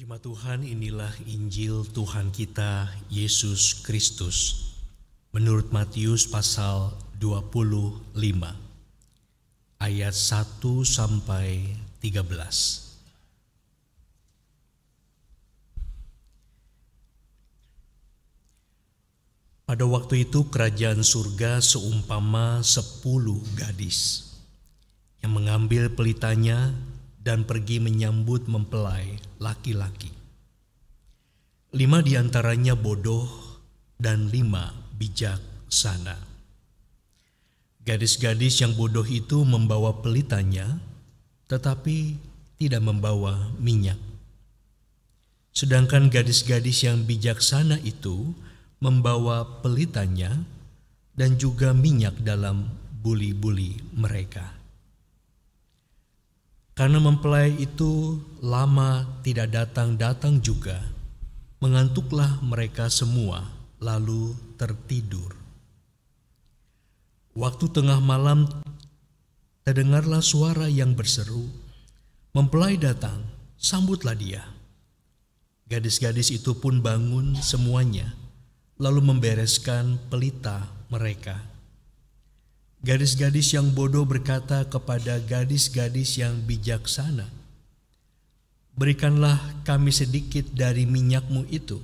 Jemaat Tuhan, inilah Injil Tuhan kita Yesus Kristus menurut Matius pasal 25 ayat 1 sampai 13. Pada waktu itu kerajaan surga seumpama sepuluh gadis yang mengambil pelitanya dan pergi menyambut mempelai laki-laki. Lima di antaranya bodoh dan lima bijaksana. Gadis-gadis yang bodoh itu membawa pelitanya, tetapi tidak membawa minyak. Sedangkan gadis-gadis yang bijaksana itu membawa pelitanya dan juga minyak dalam buli-buli mereka. Karena mempelai itu lama tidak datang-datang juga, mengantuklah mereka semua, lalu tertidur. Waktu tengah malam, terdengarlah suara yang berseru, "Mempelai datang, sambutlah dia!" Gadis-gadis itu pun bangun semuanya, lalu membereskan pelita mereka. Gadis-gadis yang bodoh berkata kepada gadis-gadis yang bijaksana, "Berikanlah kami sedikit dari minyakmu itu,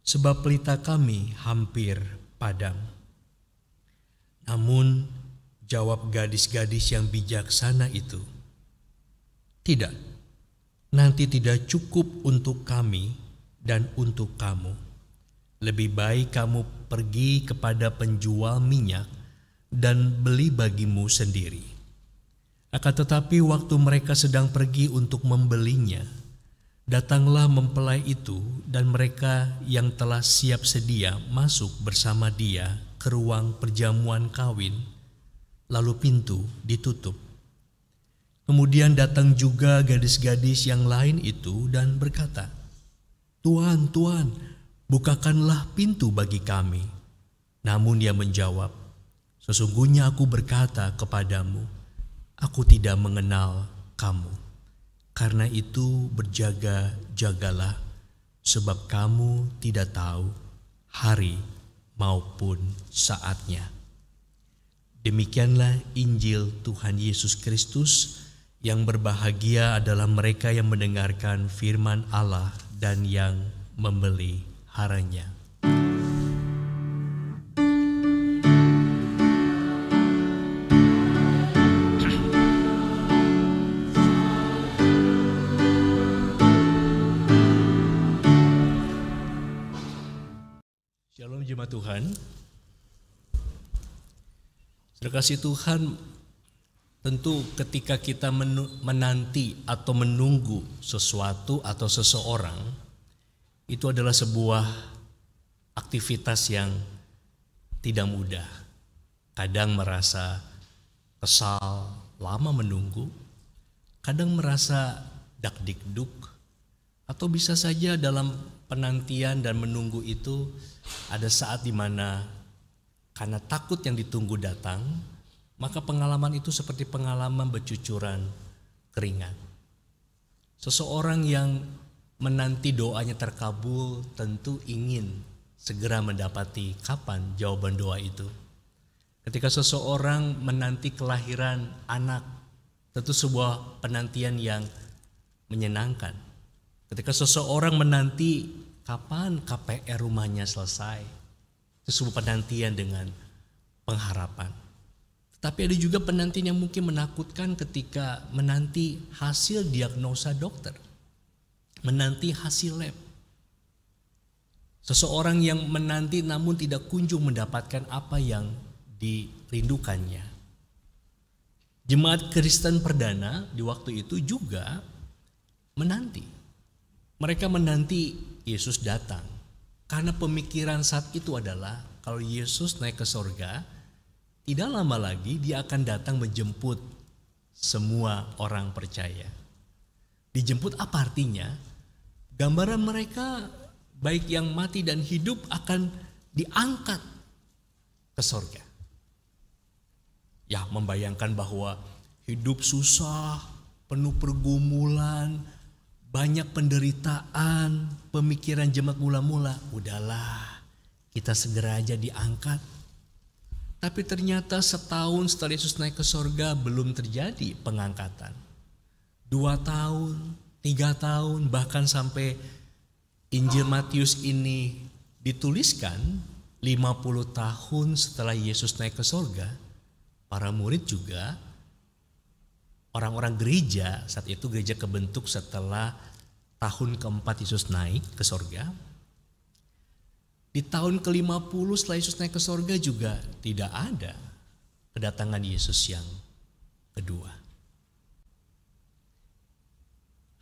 sebab pelita kami hampir padam." Namun, jawab gadis-gadis yang bijaksana itu, "Tidak, nanti tidak cukup untuk kami dan untuk kamu. Lebih baik kamu pergi kepada penjual minyak." dan beli bagimu sendiri. Akan tetapi waktu mereka sedang pergi untuk membelinya, datanglah mempelai itu dan mereka yang telah siap sedia masuk bersama dia ke ruang perjamuan kawin, lalu pintu ditutup. Kemudian datang juga gadis-gadis yang lain itu dan berkata, Tuan, Tuan, bukakanlah pintu bagi kami. Namun ia menjawab, Sesungguhnya aku berkata kepadamu, aku tidak mengenal kamu. Karena itu berjaga-jagalah, sebab kamu tidak tahu hari maupun saatnya. Demikianlah Injil Tuhan Yesus Kristus yang berbahagia adalah mereka yang mendengarkan firman Allah dan yang memeliharanya. kasih Tuhan, tentu ketika kita menanti atau menunggu sesuatu atau seseorang, itu adalah sebuah aktivitas yang tidak mudah. Kadang merasa kesal, lama menunggu, kadang merasa dakdikduk, atau bisa saja dalam penantian dan menunggu itu ada saat di mana karena takut yang ditunggu datang, maka pengalaman itu seperti pengalaman bercucuran keringat. Seseorang yang menanti doanya terkabul tentu ingin segera mendapati kapan jawaban doa itu. Ketika seseorang menanti kelahiran anak, tentu sebuah penantian yang menyenangkan. Ketika seseorang menanti kapan KPR rumahnya selesai, sebuah penantian dengan pengharapan. Tapi ada juga penantian yang mungkin menakutkan ketika menanti hasil diagnosa dokter. Menanti hasil lab. Seseorang yang menanti namun tidak kunjung mendapatkan apa yang dirindukannya. Jemaat Kristen perdana di waktu itu juga menanti. Mereka menanti Yesus datang. Karena pemikiran saat itu adalah kalau Yesus naik ke sorga, tidak lama lagi dia akan datang menjemput semua orang percaya. Dijemput apa artinya? Gambaran mereka baik yang mati dan hidup akan diangkat ke sorga. Ya membayangkan bahwa hidup susah, penuh pergumulan, banyak penderitaan, pemikiran jemaat mula-mula, udahlah kita segera aja diangkat. Tapi ternyata setahun setelah Yesus naik ke sorga belum terjadi pengangkatan. Dua tahun, tiga tahun, bahkan sampai Injil Matius ini dituliskan 50 tahun setelah Yesus naik ke sorga, para murid juga orang-orang gereja saat itu gereja kebentuk setelah tahun keempat Yesus naik ke sorga. Di tahun ke-50 setelah Yesus naik ke sorga juga tidak ada kedatangan Yesus yang kedua.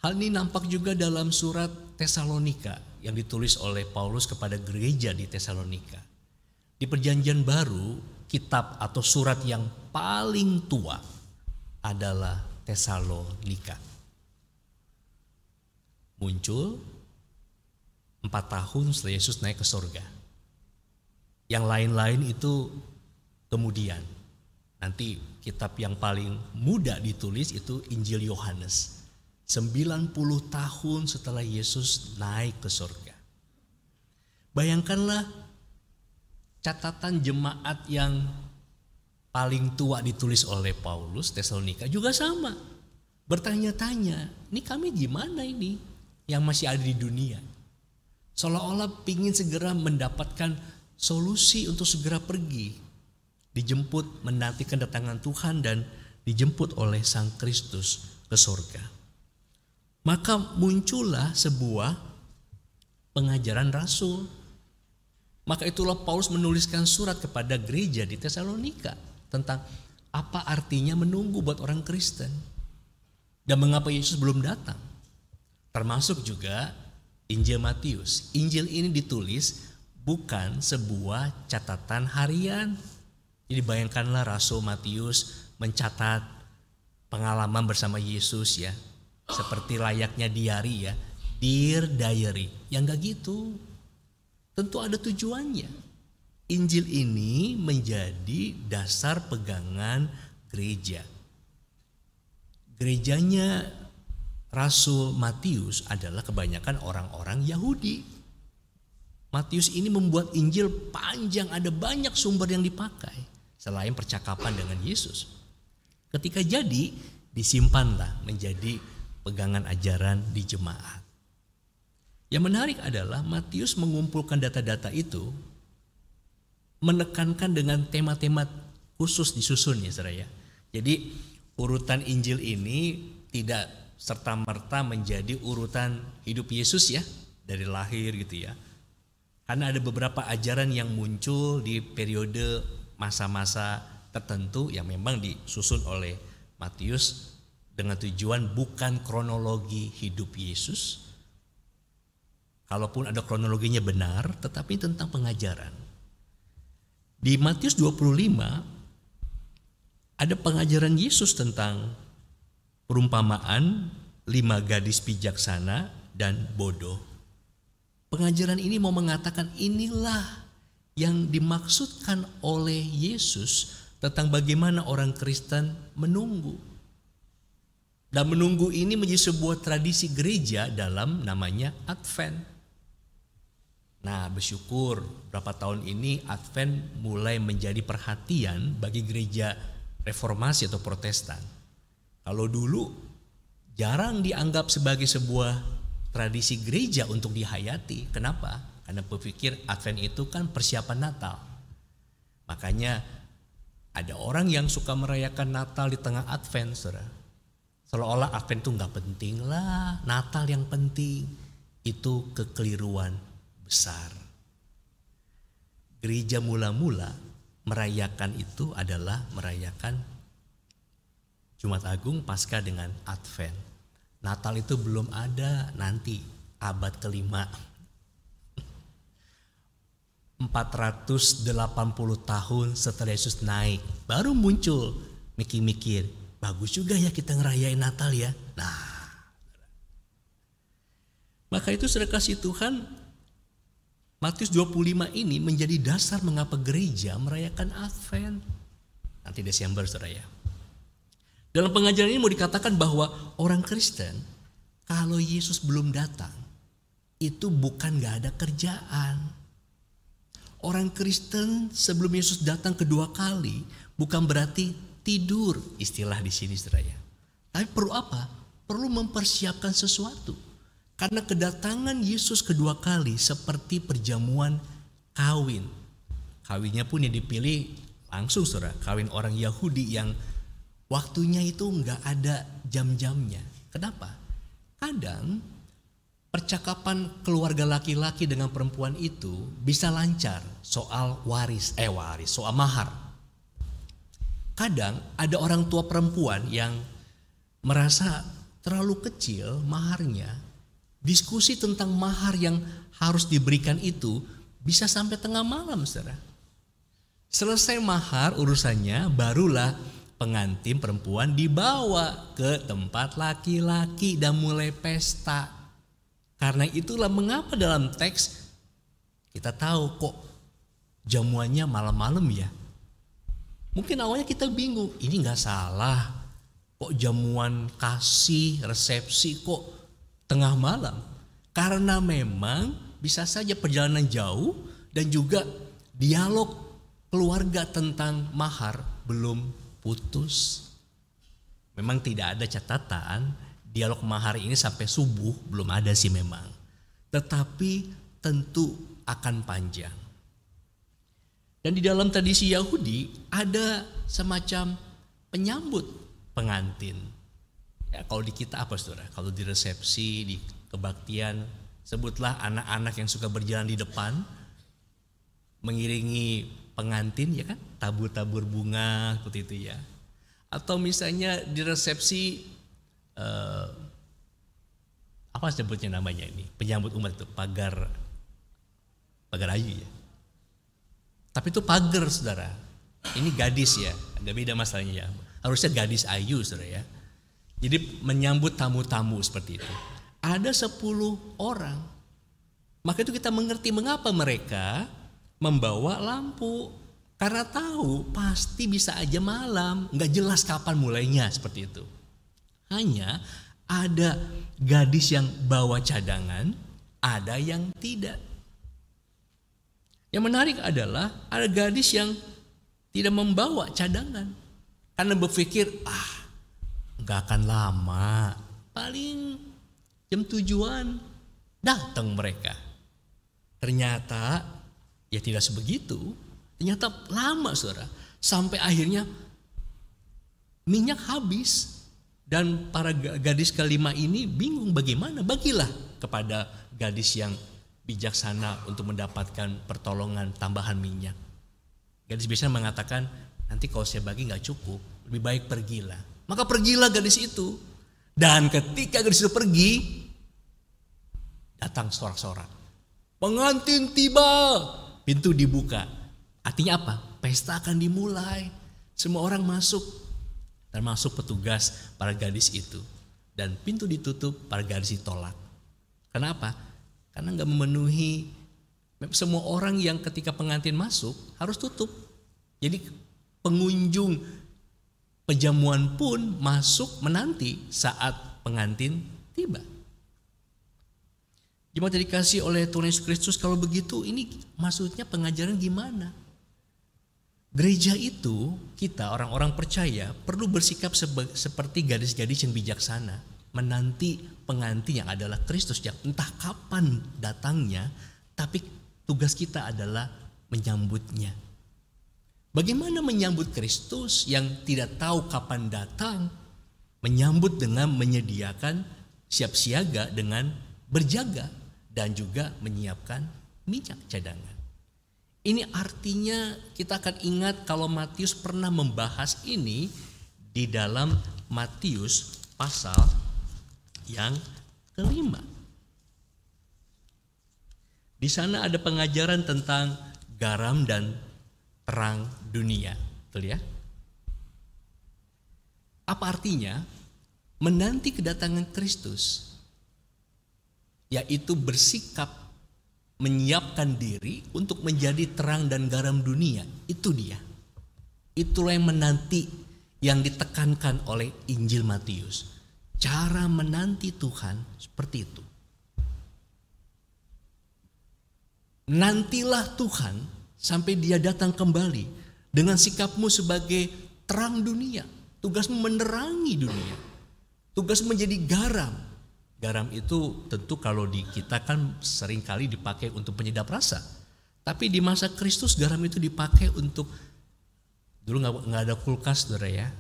Hal ini nampak juga dalam surat Tesalonika yang ditulis oleh Paulus kepada gereja di Tesalonika. Di perjanjian baru, kitab atau surat yang paling tua adalah Tesalonika. Muncul empat tahun setelah Yesus naik ke surga. Yang lain-lain itu kemudian. Nanti kitab yang paling muda ditulis itu Injil Yohanes. 90 tahun setelah Yesus naik ke surga. Bayangkanlah catatan jemaat yang paling tua ditulis oleh Paulus Tesalonika juga sama. Bertanya-tanya, ini kami gimana ini yang masih ada di dunia? Seolah-olah ingin segera mendapatkan solusi untuk segera pergi. Dijemput menanti kedatangan Tuhan dan dijemput oleh Sang Kristus ke surga. Maka muncullah sebuah pengajaran rasul. Maka itulah Paulus menuliskan surat kepada gereja di Tesalonika tentang apa artinya menunggu buat orang Kristen dan mengapa Yesus belum datang. Termasuk juga Injil Matius. Injil ini ditulis bukan sebuah catatan harian. Jadi bayangkanlah Rasul Matius mencatat pengalaman bersama Yesus ya. Seperti layaknya diari ya. Dear diary. Yang gak gitu. Tentu ada tujuannya. Injil ini menjadi dasar pegangan gereja. Gerejanya Rasul Matius adalah kebanyakan orang-orang Yahudi. Matius ini membuat Injil panjang, ada banyak sumber yang dipakai selain percakapan dengan Yesus. Ketika jadi, disimpanlah menjadi pegangan ajaran di jemaat. Yang menarik adalah Matius mengumpulkan data-data itu menekankan dengan tema-tema khusus disusun ya saudara ya. Jadi urutan Injil ini tidak serta-merta menjadi urutan hidup Yesus ya dari lahir gitu ya. Karena ada beberapa ajaran yang muncul di periode masa-masa tertentu yang memang disusun oleh Matius dengan tujuan bukan kronologi hidup Yesus. Kalaupun ada kronologinya benar, tetapi tentang pengajaran di Matius 25 ada pengajaran Yesus tentang perumpamaan lima gadis bijaksana dan bodoh. Pengajaran ini mau mengatakan inilah yang dimaksudkan oleh Yesus tentang bagaimana orang Kristen menunggu. Dan menunggu ini menjadi sebuah tradisi gereja dalam namanya Advent. Nah, bersyukur berapa tahun ini Advent mulai menjadi perhatian bagi gereja reformasi atau protestan. Kalau dulu jarang dianggap sebagai sebuah tradisi gereja untuk dihayati. Kenapa? Karena berpikir Advent itu kan persiapan Natal. Makanya ada orang yang suka merayakan Natal di tengah Advent, saudara. Seolah-olah Advent itu nggak penting lah, Natal yang penting. Itu kekeliruan besar. Gereja mula-mula merayakan itu adalah merayakan Jumat Agung pasca dengan Advent. Natal itu belum ada nanti abad kelima. 480 tahun setelah Yesus naik baru muncul mikir-mikir bagus juga ya kita ngerayain Natal ya. Nah, maka itu sudah kasih Tuhan Matius 25 ini menjadi dasar mengapa gereja merayakan Advent. Nanti Desember saudara ya. Dalam pengajaran ini mau dikatakan bahwa orang Kristen kalau Yesus belum datang itu bukan gak ada kerjaan. Orang Kristen sebelum Yesus datang kedua kali bukan berarti tidur istilah di sini saudara ya. Tapi perlu apa? Perlu mempersiapkan sesuatu karena kedatangan Yesus kedua kali seperti perjamuan kawin. Kawinnya pun yang dipilih langsung saudara, kawin orang Yahudi yang waktunya itu nggak ada jam-jamnya. Kenapa? Kadang percakapan keluarga laki-laki dengan perempuan itu bisa lancar soal waris, eh waris, soal mahar. Kadang ada orang tua perempuan yang merasa terlalu kecil maharnya Diskusi tentang mahar yang harus diberikan itu bisa sampai tengah malam, saudara. Selesai mahar urusannya, barulah pengantin perempuan dibawa ke tempat laki-laki dan mulai pesta. Karena itulah mengapa dalam teks kita tahu kok jamuannya malam-malam ya. Mungkin awalnya kita bingung, ini nggak salah. Kok jamuan kasih, resepsi kok tengah malam karena memang bisa saja perjalanan jauh dan juga dialog keluarga tentang mahar belum putus. Memang tidak ada catatan dialog mahar ini sampai subuh belum ada sih memang. Tetapi tentu akan panjang. Dan di dalam tradisi Yahudi ada semacam penyambut pengantin Ya, kalau di kita apa saudara? Kalau di resepsi, di kebaktian, sebutlah anak-anak yang suka berjalan di depan, mengiringi pengantin ya kan, tabur-tabur bunga seperti itu ya. Atau misalnya di resepsi eh, apa sebutnya namanya ini penyambut umat itu pagar pagar ayu ya. Tapi itu pagar saudara. Ini gadis ya, agak beda masalahnya ya. Harusnya gadis ayu saudara ya jadi menyambut tamu-tamu seperti itu. Ada 10 orang. Maka itu kita mengerti mengapa mereka membawa lampu. Karena tahu pasti bisa aja malam, nggak jelas kapan mulainya seperti itu. Hanya ada gadis yang bawa cadangan, ada yang tidak. Yang menarik adalah ada gadis yang tidak membawa cadangan karena berpikir ah nggak akan lama, paling jam tujuan datang mereka. Ternyata ya tidak sebegitu. Ternyata lama saudara. Sampai akhirnya minyak habis. Dan para gadis kelima ini bingung bagaimana. Bagilah kepada gadis yang bijaksana untuk mendapatkan pertolongan tambahan minyak. Gadis biasanya mengatakan, nanti kalau saya bagi nggak cukup, lebih baik pergilah maka pergilah gadis itu. Dan ketika gadis itu pergi, datang sorak-sorak. Pengantin tiba, pintu dibuka. Artinya apa? Pesta akan dimulai. Semua orang masuk, termasuk petugas para gadis itu. Dan pintu ditutup, para gadis ditolak. Kenapa? Karena nggak memenuhi semua orang yang ketika pengantin masuk harus tutup. Jadi pengunjung Pejamuan pun masuk menanti saat pengantin tiba. Jemaat dikasih oleh Tuhan Yesus Kristus kalau begitu ini maksudnya pengajaran gimana? Gereja itu kita orang-orang percaya perlu bersikap seperti gadis-gadis yang bijaksana menanti pengantin yang adalah Kristus yang entah kapan datangnya tapi tugas kita adalah menyambutnya. Bagaimana menyambut Kristus yang tidak tahu kapan datang? Menyambut dengan menyediakan siap siaga dengan berjaga dan juga menyiapkan minyak cadangan. Ini artinya kita akan ingat kalau Matius pernah membahas ini di dalam Matius pasal yang kelima. Di sana ada pengajaran tentang garam dan perang dunia. Betul ya? Apa artinya? Menanti kedatangan Kristus yaitu bersikap menyiapkan diri untuk menjadi terang dan garam dunia. Itu dia. Itulah yang menanti yang ditekankan oleh Injil Matius. Cara menanti Tuhan seperti itu. Nantilah Tuhan sampai dia datang kembali dengan sikapmu sebagai terang dunia. tugas menerangi dunia. Tugas menjadi garam. Garam itu tentu kalau di kita kan seringkali dipakai untuk penyedap rasa. Tapi di masa Kristus garam itu dipakai untuk dulu nggak ada kulkas saudara ya.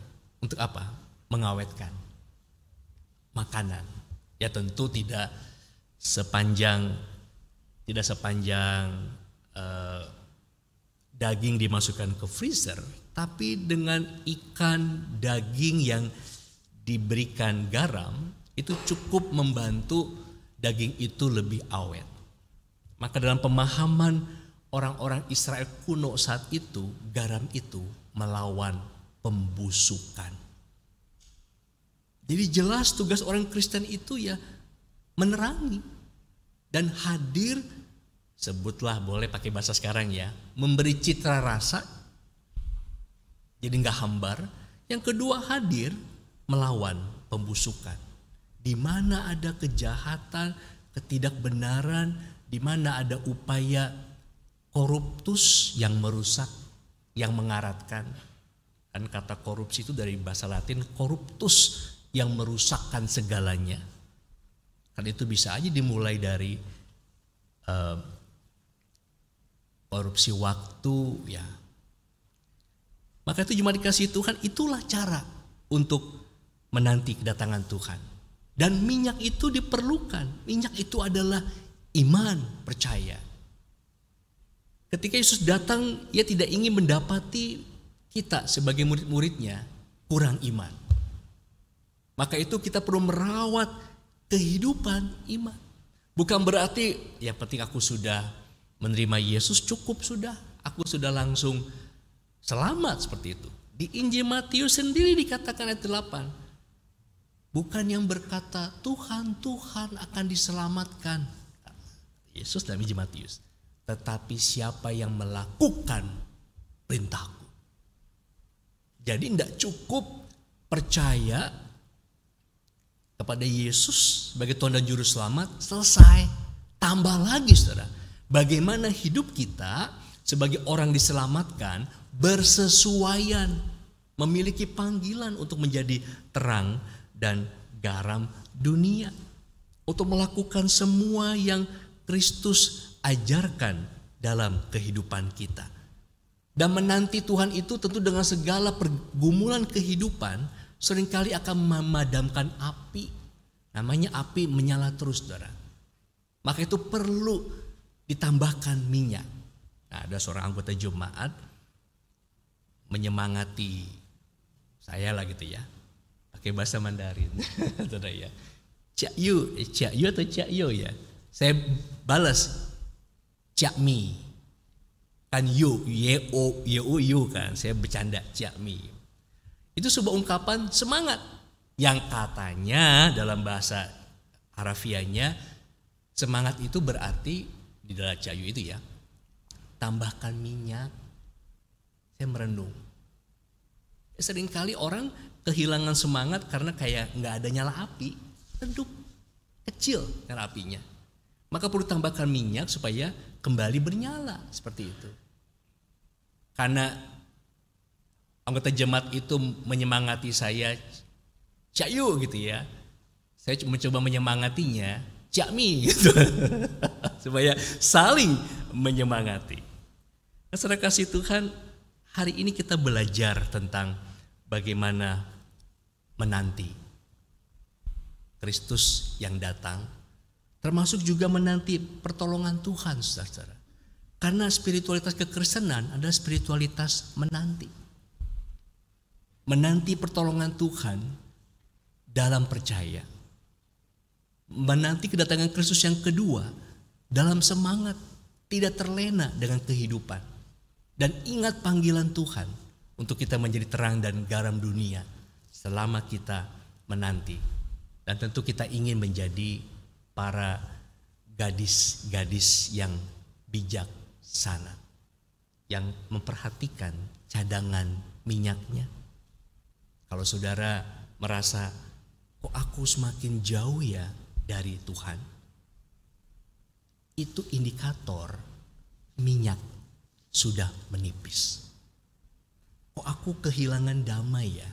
Untuk apa? Mengawetkan makanan. Ya tentu tidak sepanjang tidak sepanjang uh, daging dimasukkan ke freezer, tapi dengan ikan daging yang diberikan garam itu cukup membantu daging itu lebih awet. Maka dalam pemahaman orang-orang Israel kuno saat itu, garam itu melawan pembusukan. Jadi jelas tugas orang Kristen itu ya menerangi dan hadir sebutlah boleh pakai bahasa sekarang ya memberi citra rasa jadi nggak hambar yang kedua hadir melawan pembusukan di mana ada kejahatan ketidakbenaran di mana ada upaya koruptus yang merusak yang mengaratkan kan kata korupsi itu dari bahasa Latin koruptus yang merusakkan segalanya kan itu bisa aja dimulai dari eh, korupsi waktu ya. Maka itu cuma dikasih Tuhan itulah cara untuk menanti kedatangan Tuhan. Dan minyak itu diperlukan. Minyak itu adalah iman, percaya. Ketika Yesus datang, ia tidak ingin mendapati kita sebagai murid-muridnya kurang iman. Maka itu kita perlu merawat kehidupan iman. Bukan berarti ya penting aku sudah menerima Yesus cukup sudah. Aku sudah langsung selamat seperti itu. Di Injil Matius sendiri dikatakan ayat 8. Bukan yang berkata Tuhan, Tuhan akan diselamatkan. Yesus dalam Injil Matius. Tetapi siapa yang melakukan perintahku. Jadi tidak cukup percaya kepada Yesus sebagai Tuhan dan Juru Selamat. Selesai. Tambah lagi saudara bagaimana hidup kita sebagai orang diselamatkan bersesuaian memiliki panggilan untuk menjadi terang dan garam dunia untuk melakukan semua yang Kristus ajarkan dalam kehidupan kita. Dan menanti Tuhan itu tentu dengan segala pergumulan kehidupan seringkali akan memadamkan api. Namanya api menyala terus, Saudara. Maka itu perlu ditambahkan minyak. Nah, ada seorang anggota jemaat menyemangati saya lah gitu ya. Pakai bahasa Mandarin. Tidak ya. Cak yu, eh, cak yu atau cak yo ya. Saya balas cak mi. Kan yu, y o, y o yu kan. Saya bercanda cak mi. Itu sebuah ungkapan semangat yang katanya dalam bahasa Arafianya semangat itu berarti di dalam cayu itu ya, tambahkan minyak. Saya merenung. Seringkali orang kehilangan semangat karena kayak nggak ada nyala api, redup, kecil nyala apinya. Maka perlu tambahkan minyak supaya kembali bernyala seperti itu. Karena anggota jemaat itu menyemangati saya, cayu gitu ya. Saya mencoba menyemangatinya, Jami gitu. Supaya saling menyemangati. Nah, saudara kasih Tuhan, hari ini kita belajar tentang bagaimana menanti Kristus yang datang, termasuk juga menanti pertolongan Tuhan, saudara. Karena spiritualitas kekristenan adalah spiritualitas menanti. Menanti pertolongan Tuhan dalam percaya menanti kedatangan Kristus yang kedua dalam semangat tidak terlena dengan kehidupan dan ingat panggilan Tuhan untuk kita menjadi terang dan garam dunia selama kita menanti dan tentu kita ingin menjadi para gadis-gadis yang bijak sana yang memperhatikan cadangan minyaknya kalau saudara merasa kok aku semakin jauh ya dari Tuhan itu indikator minyak sudah menipis. Oh aku kehilangan damai ya.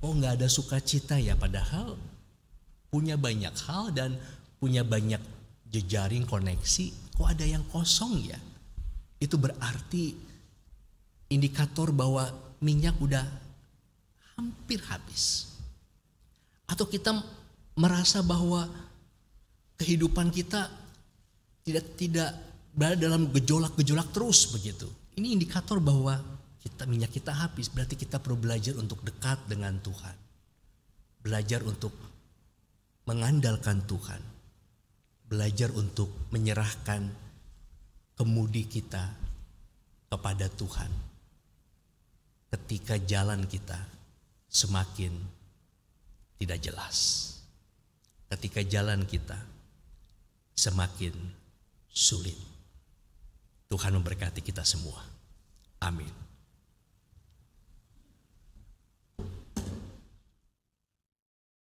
Oh nggak ada sukacita ya padahal punya banyak hal dan punya banyak jejaring koneksi kok ada yang kosong ya. Itu berarti indikator bahwa minyak udah hampir habis. Atau kita merasa bahwa kehidupan kita tidak tidak berada dalam gejolak-gejolak terus begitu. Ini indikator bahwa kita minyak kita habis, berarti kita perlu belajar untuk dekat dengan Tuhan. Belajar untuk mengandalkan Tuhan. Belajar untuk menyerahkan kemudi kita kepada Tuhan. Ketika jalan kita semakin tidak jelas ketika jalan kita semakin sulit. Tuhan memberkati kita semua. Amin.